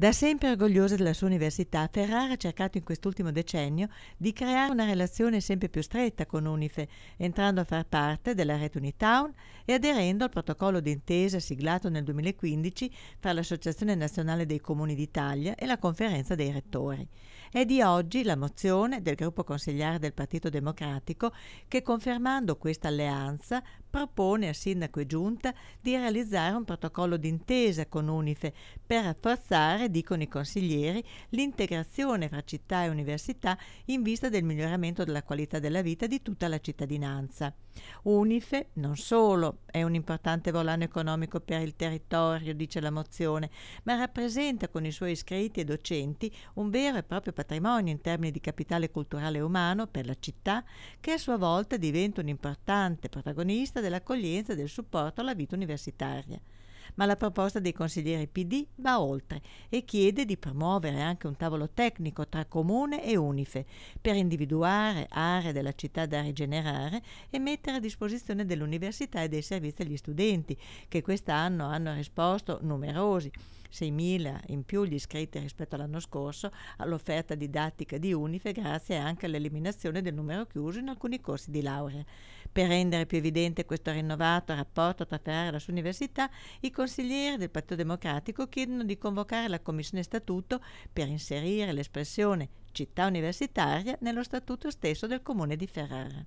Da sempre orgogliosa della sua università, Ferrara ha cercato in quest'ultimo decennio di creare una relazione sempre più stretta con UNIFE, entrando a far parte della rete Unitown e aderendo al protocollo d'intesa siglato nel 2015 tra l'Associazione Nazionale dei Comuni d'Italia e la Conferenza dei Rettori. È di oggi la mozione del gruppo consigliare del Partito Democratico che, confermando questa alleanza, propone a Sindaco e Giunta di realizzare un protocollo d'intesa con UNIFE per rafforzare, dicono i consiglieri, l'integrazione fra città e università in vista del miglioramento della qualità della vita di tutta la cittadinanza. UNIFE non solo è un importante volano economico per il territorio, dice la mozione, ma rappresenta con i suoi iscritti e docenti un vero e proprio patrimonio in termini di capitale culturale umano per la città, che a sua volta diventa un importante protagonista dell'accoglienza e del supporto alla vita universitaria ma la proposta dei consiglieri PD va oltre e chiede di promuovere anche un tavolo tecnico tra Comune e Unife per individuare aree della città da rigenerare e mettere a disposizione dell'università e dei servizi agli studenti, che quest'anno hanno risposto numerosi 6.000 in più gli iscritti rispetto all'anno scorso all'offerta didattica di UNIFE grazie anche all'eliminazione del numero chiuso in alcuni corsi di laurea. Per rendere più evidente questo rinnovato rapporto tra Ferrara e la sua università, i consiglieri del Partito Democratico chiedono di convocare la Commissione Statuto per inserire l'espressione città universitaria nello statuto stesso del comune di Ferrara.